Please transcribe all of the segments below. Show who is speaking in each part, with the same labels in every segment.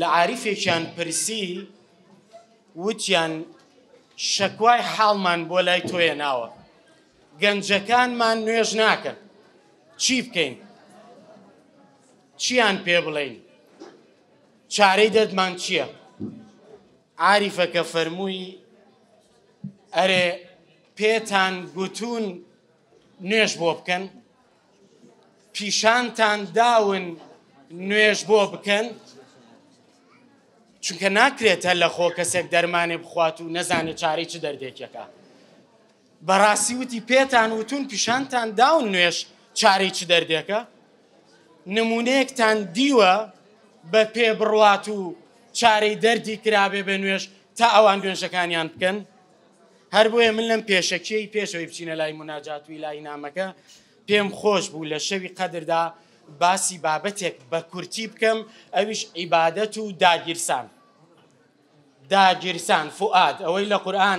Speaker 1: لە عریفێکیان پرسی وتیان شەکوای حاڵمان بۆ لای تۆیە ناوە گەنجەکانمان نوێژ ناکەن چی بکەین چیان پێ بڵین چارەی دەدمان چییە عریفەکە فەرمووی ئەرێ پێتان گوتون نوێژ بۆ بکەن پیشانتان داون نوێژ بۆ بکەن چونکە ناکرێت هەر لە خۆ کەسێک دەرمانێ بخوات و نەزانێت چارەی چ دەردێکەکە بەڕاستی وتی پێتان وتون پیشانتان داون نوێش چارەی چ دەردێکە نمونەیەکتان دیوە بە پێ بڕوات و چارەی دەردی کرابێ بە نوێش تا ئەوان گوێنشەکانیان بکەن هەر بۆیە من لەم پێشەکەی پێشەوەی بچینە لای مناجاتوی لای نامەکە پێم خۆش بوو لە شەوی قەدردا باسی بابەتێک بە کورتی بکەم ئەویش عیبادەت و داگیرسان داگیرسان فعاد ئەوەی لە قورآە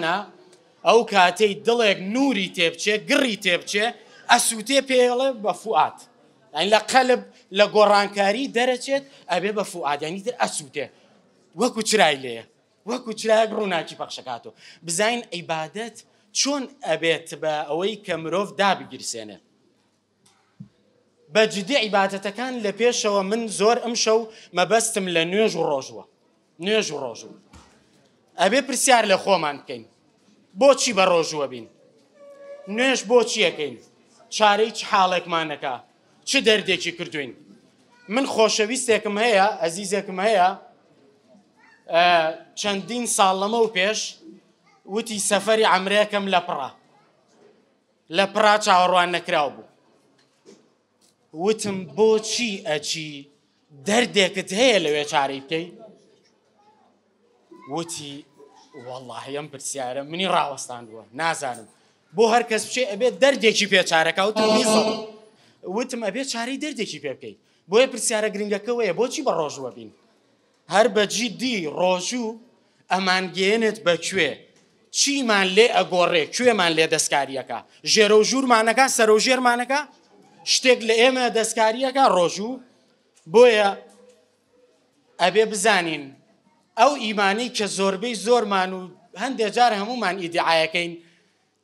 Speaker 1: ئەو کاتەی دڵێک نوری تێبچێ گڕی تێبچێ ئەسووتێ پێڵێ بە فعات ئەین لە قەلب لە گۆڕانکاری دەرەچێت ئەبێ بە فعادانی تر ئەسووتێ وەکو چرای لێ وەکو چراک ڕووناکی پەخشەکاتەوە بزین عیبادەت چۆن ئەبێت بە ئەوەی کە مرۆڤ دابگیرسێنێت بە جدی عیباتەتەکان لە پێشەوە من زۆر ئەم شەو مەبەستم لە نوێژ و ڕۆژوە نوێژ و ڕۆژوە ئەبێ پرسیار لە خۆمان بکەین بۆچی بە ڕۆژوە بین نوێش بۆچیەکەین چارەی چ حاڵێکمانەکە چ دەردێکی کردوین من خۆشەویستێکم هەیە ئەزیزێکم هەیە چەندین ساڵ لەمە و پێش وتی سەفەری ئەمرەکەم لە پڕا لە پرا چاوەڕوان نەکراو بوو وتم بۆچی ئەچی دەردێکت هەیە لەوێ چاری بکەی وتی واللهیم پرسیارە منی ڕاوەستان بووە نازانم بۆ هەر کەس بچێ ئەبێت دەردێکی پێ چارەکە وتم وتم ئەبێت چارەی دەردێکی پێ بکەیت بۆیە پرسیارە گرنگەکەوەیە بۆچی بە ڕۆژوە بین هەر بەجی دی ڕۆژوو ئەمانگەێنت بەکوێ چیمان لێ ئەگۆڕێ کوێمان لێ دەستکاریەکە ژێرە و ژوورمانەکە سەرۆژێرمانەکە شتێک لە ئێمە دەستکاریەکە ڕۆژوو بۆیە ئەبێ بزانین ئەو ئیمانی کە زۆربەی زۆرمان و هەندێک جار هەمومان ئیدعاەکەین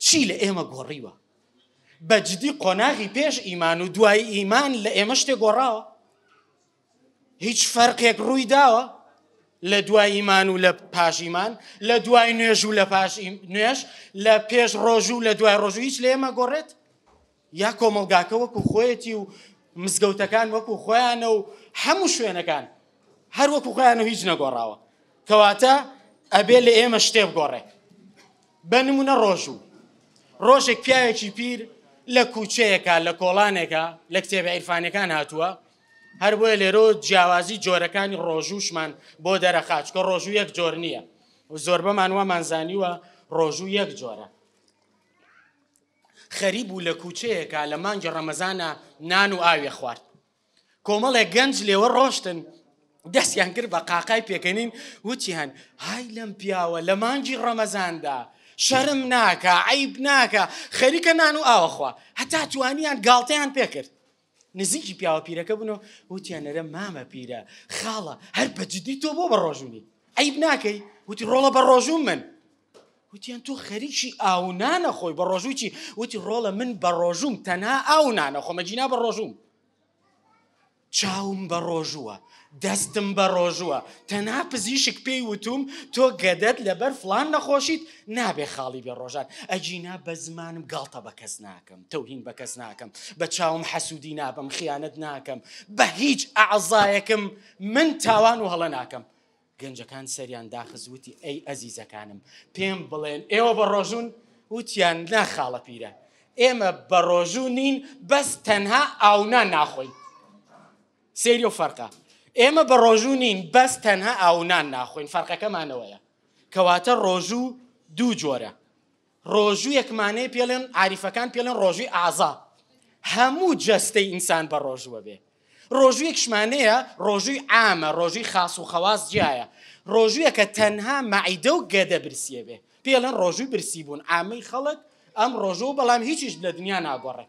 Speaker 1: چی لە ئێمە گۆڕیوە بە جدی قۆناغی پێش ئیمان و دوایی ئیمان لە ئێمە شتێک گۆڕاوە هیچ فەرقێک ڕووی داوە لە دوای ئیمان و لە پاشیمان لە دوای نوێژ و لە پاش نوێژ لە پێش ڕۆژ و لە دوای ڕۆژ هیچ لە ئێمە گۆڕێت یا کۆمەلگاکە وەکو خۆیەتی و مزگەوتەکان وەکو خۆیانە و هەموو شوێنەکان هەر وەکو خۆیانە هیچ نەگۆڕاوە کەواتە ئەبێ لە ئێمە شتێ بگۆڕێ بە نمونە ڕۆژوو ڕۆژێک پیاوێکی پیر لە کوچەیەکە لە کۆڵانێکە لە کتێبە عیرفانەکان هاتووە هەر بۆیە لێرۆ جیاوازی جۆرەکانی ڕۆژوشمان بۆ دەرەخاچکە ڕۆژوو یەک جۆر نییە زۆربەمان وەمانزانیوە ڕۆژوو یەک جۆرە خەریب و لە کوچەیەکە لە مانگی ڕەمەزانە نان و ئاوێ خوارد کۆمەڵێک گەنج لێوە ڕۆشتن دەستیان کرد بە قاقای پێکەنین وتی هەن های لەم پیاوە لە مانگی ڕەمەزاندا شەرم ناکە عیب ناکە خەریکە نان و ئاوەخوا هەتا توانیان گاڵتەیان پێکرد نزیکی پیاوە پیرەکە بنەوە وتیانەرە مامە پیرە خاڵە هەر بەجددی تۆ بۆ بە ڕۆژوونی عیب ناکەی وتی ڕۆڵە بە ڕۆژوم من وتیان تۆ خەریکی ئاونانە خۆی بە ڕۆژوویی وتی ڕۆڵە من بە ڕۆژوم تەنها ئاونانە خۆمەجینا بە ڕۆژوم چاوم بە ڕۆژووە دەستم بە ڕۆژووە تەنها پزیشک پێی وتوم تۆ گەدەت لەبەر فلان نەخۆشیت نابێ خاڵی بێ ڕۆژان ئەجینا بە زمانم گڵتە بە کەس ناکەم تەوهین بە کەس ناکەم بە چاوم حەسوودی نابم خیانەت ناکەم بە هیچ ئازایەکم من تاوان و هەڵە ناکەم گەنجەکان سەریان داخزوتی ئەی ئەزیزەکانم پێم بڵێن ئێوە بە ڕۆژون وتیان ناخاڵە پیرە ئێمە بە ڕۆژوو نین بەس تەنها ئاونا ناخۆی سری و فەرقا ئێمە بە ڕۆژوو نین بەس تەنها ئاونان ناخۆین فەرقەکەمانەوەیە کەواتە ڕۆژوو دوو جۆرە ڕۆژوو یەکمانەی پێڵێن عریفەکان پێڵێن ڕۆژوی ئازا هەموو جەستەی ئینسان بە ڕۆژوە بێت ڕۆژویەکشمانەیە ڕۆژووی ئامە ڕۆژوی خاص و خەواز جیایە ڕۆژویە کە تەنها مەعیدە و گەدە برسیە بێ پێڵەن ڕۆژوی برسی بوون ئامەی خەڵک ئەم ڕۆژۆ بەڵام هیچیش لە دنیا ناگۆڕێ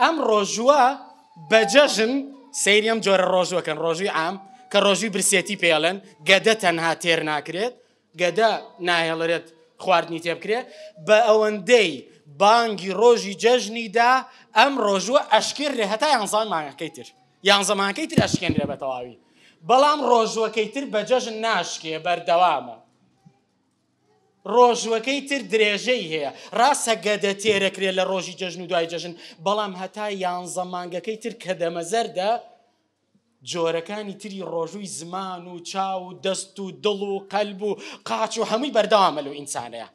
Speaker 1: ئەم ڕۆژووە بەجەژن سریەم جۆرە ڕۆژوەکەن ڕۆژوی ئام کە ڕۆژوی برسێتی پێڵەن گەدە تەنها تێر ناکرێت گەدە ناهێڵێت خواردنی تێبکرێت بە ئەوەندەی بانگی ڕۆژی جەژنیدا ئەم ڕۆژوە ئەشکر ڕێ هەتا ئەنزان ماگەکەی تر. یان زمانکەی ترشکێنرە بە تەواوی بەڵام ڕۆژوەکەی تر بە جەژن ناشکێ بەردەوامە ڕۆژوەکەی تر درێژەی هەیە ڕاستە گەدە تێرەکرێت لە ڕۆژی جەژن و دوای جەژن بەڵام هەتا یان زەمانگەکەی تر کە دەمەزەردە جۆرەکانی تری ڕۆژووی زمان و چاو و دەست و دڵ و قەلب و قاچ و هەمووی بەردەوامەل و ئینسانەیە.